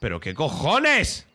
¿Pero qué cojones?